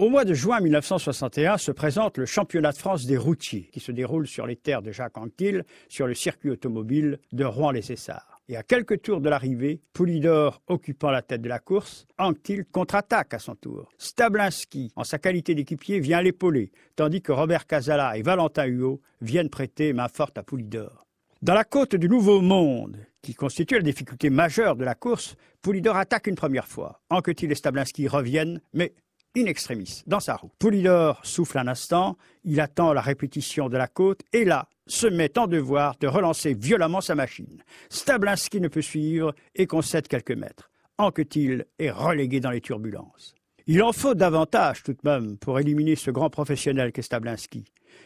Au mois de juin 1961 se présente le championnat de France des routiers, qui se déroule sur les terres de Jacques Anquetil, sur le circuit automobile de rouen les Essarts. Et à quelques tours de l'arrivée, Poulidor occupant la tête de la course, Anquetil contre-attaque à son tour. Stablinski, en sa qualité d'équipier, vient l'épauler, tandis que Robert Casala et Valentin Huot viennent prêter main forte à Poulidor. Dans la côte du Nouveau Monde, qui constitue la difficulté majeure de la course, Poulidor attaque une première fois. Anquetil et Stablinski reviennent, mais in extremis, dans sa roue. Poulidor souffle un instant, il attend la répétition de la côte, et là, se met en devoir de relancer violemment sa machine. Stablinski ne peut suivre et concède quelques mètres. Anquetil est relégué dans les turbulences. Il en faut davantage tout de même pour éliminer ce grand professionnel qu'est Stablinski.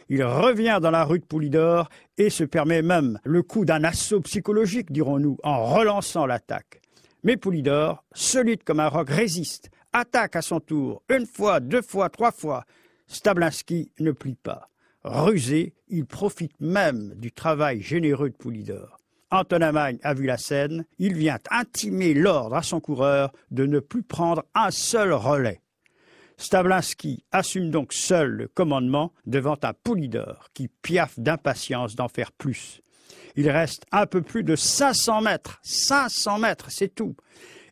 Il revient dans la rue de Poulidor et se permet même le coup d'un assaut psychologique, dirons-nous, en relançant l'attaque. Mais Poulidor, solide comme un roc, résiste attaque à son tour, une fois, deux fois, trois fois. Stablinski ne plie pas. Rusé, il profite même du travail généreux de Poulidor. Anton a vu la scène, il vient intimer l'ordre à son coureur de ne plus prendre un seul relais. Stablinski assume donc seul le commandement devant un Poulidor qui piaffe d'impatience d'en faire plus. Il reste un peu plus de 500 mètres, 500 mètres, c'est tout.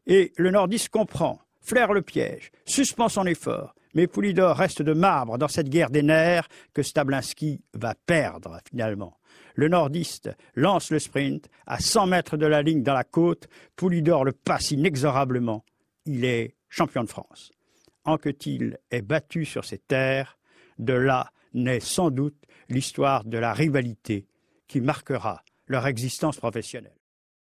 Et le nordiste comprend flaire le piège, suspend son effort, mais Poulidor reste de marbre dans cette guerre des nerfs que Stablinski va perdre finalement. Le nordiste lance le sprint à 100 mètres de la ligne dans la côte. Poulidor le passe inexorablement. Il est champion de France. Anquetil est battu sur ses terres. De là naît sans doute l'histoire de la rivalité qui marquera leur existence professionnelle.